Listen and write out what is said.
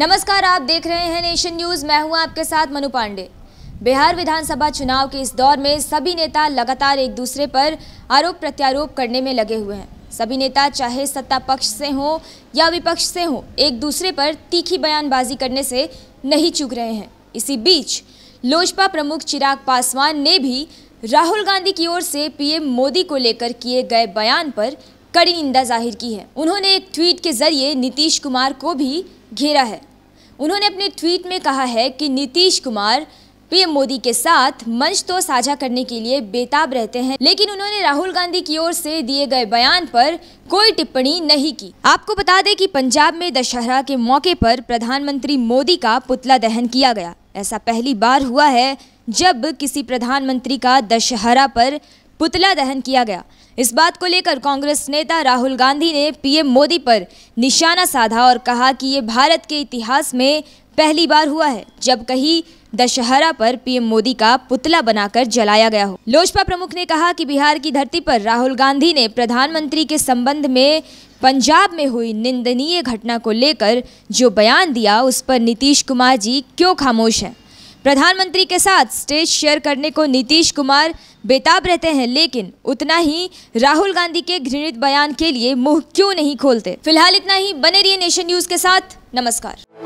नमस्कार आप देख रहे हैं नेशन न्यूज मैं हूं आपके साथ मनु पांडे बिहार विधानसभा चुनाव के इस दौर में सभी नेता लगातार एक दूसरे पर आरोप प्रत्यारोप करने में लगे हुए हैं सभी नेता चाहे सत्ता पक्ष से हों या विपक्ष से हो एक दूसरे पर तीखी बयानबाजी करने से नहीं चूक रहे हैं इसी बीच लोजपा प्रमुख चिराग पासवान ने भी राहुल गांधी की ओर से पीएम मोदी को लेकर किए गए बयान पर कड़ी निंदा जाहिर की है उन्होंने एक ट्वीट के जरिए नीतीश कुमार को भी घेरा है उन्होंने अपने ट्वीट में कहा है कि नीतीश कुमार पीएम मोदी के साथ मंच तो साझा करने के लिए बेताब रहते हैं लेकिन उन्होंने राहुल गांधी की ओर से दिए गए बयान पर कोई टिप्पणी नहीं की आपको बता दें कि पंजाब में दशहरा के मौके पर प्रधानमंत्री मोदी का पुतला दहन किया गया ऐसा पहली बार हुआ है जब किसी प्रधानमंत्री का दशहरा पर पुतला दहन किया गया इस बात को लेकर कांग्रेस नेता राहुल गांधी ने पीएम मोदी पर निशाना साधा और कहा कि ये भारत के इतिहास में पहली बार हुआ है जब कहीं दशहरा पर पीएम मोदी का पुतला बनाकर जलाया गया हो लोजपा प्रमुख ने कहा कि बिहार की धरती पर राहुल गांधी ने प्रधानमंत्री के संबंध में पंजाब में हुई निंदनीय घटना को लेकर जो बयान दिया उस पर नीतीश कुमार जी क्यों खामोश हैं प्रधानमंत्री के साथ स्टेज शेयर करने को नीतीश कुमार बेताब रहते हैं लेकिन उतना ही राहुल गांधी के घृणित बयान के लिए मुंह क्यों नहीं खोलते फिलहाल इतना ही बने रहिए नेशन न्यूज के साथ नमस्कार